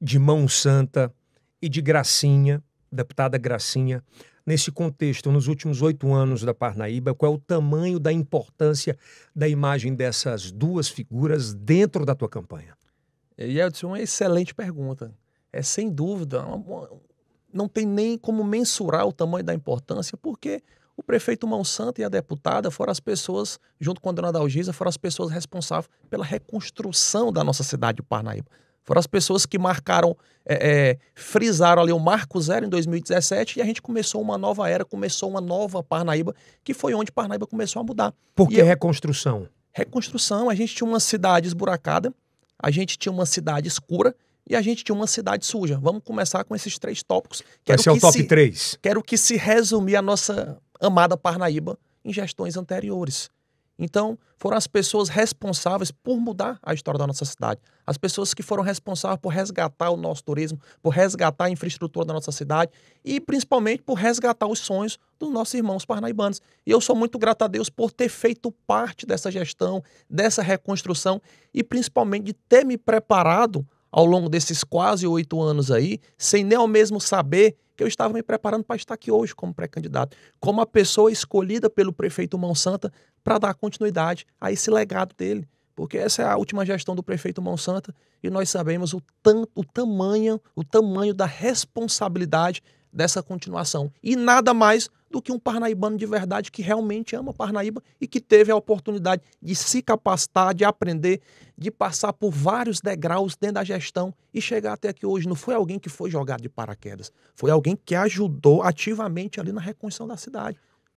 de mão santa e de gracinha, deputada Gracinha, nesse contexto, nos últimos oito anos da Parnaíba, qual é o tamanho da importância da imagem dessas duas figuras dentro da tua campanha? E é, Edson, uma excelente pergunta. É sem dúvida, não tem nem como mensurar o tamanho da importância, porque o prefeito Mão Santa e a deputada foram as pessoas, junto com a dona Dalgisa, foram as pessoas responsáveis pela reconstrução da nossa cidade de Parnaíba. Foram as pessoas que marcaram, é, é, frisaram ali o Marco Zero em 2017 e a gente começou uma nova era, começou uma nova Parnaíba, que foi onde Parnaíba começou a mudar. Por que e, é reconstrução? Reconstrução, a gente tinha uma cidade esburacada, a gente tinha uma cidade escura e a gente tinha uma cidade suja. Vamos começar com esses três tópicos. Quero ser é o top se, 3. Quero que se resumir a nossa amada Parnaíba em gestões anteriores. Então, foram as pessoas responsáveis por mudar a história da nossa cidade. As pessoas que foram responsáveis por resgatar o nosso turismo, por resgatar a infraestrutura da nossa cidade e, principalmente, por resgatar os sonhos dos nossos irmãos parnaibanos. E eu sou muito grato a Deus por ter feito parte dessa gestão, dessa reconstrução e, principalmente, de ter me preparado ao longo desses quase oito anos aí, sem nem ao mesmo saber que eu estava me preparando para estar aqui hoje como pré-candidato, como a pessoa escolhida pelo prefeito Mão Santa para dar continuidade a esse legado dele. Porque essa é a última gestão do prefeito Mão Santa e nós sabemos o, tam, o tamanho, o tamanho da responsabilidade dessa continuação. E nada mais do que um parnaibano de verdade que realmente ama Parnaíba e que teve a oportunidade de se capacitar, de aprender, de passar por vários degraus dentro da gestão e chegar até aqui hoje. Não foi alguém que foi jogado de paraquedas, foi alguém que ajudou ativamente ali na reconstrução da cidade.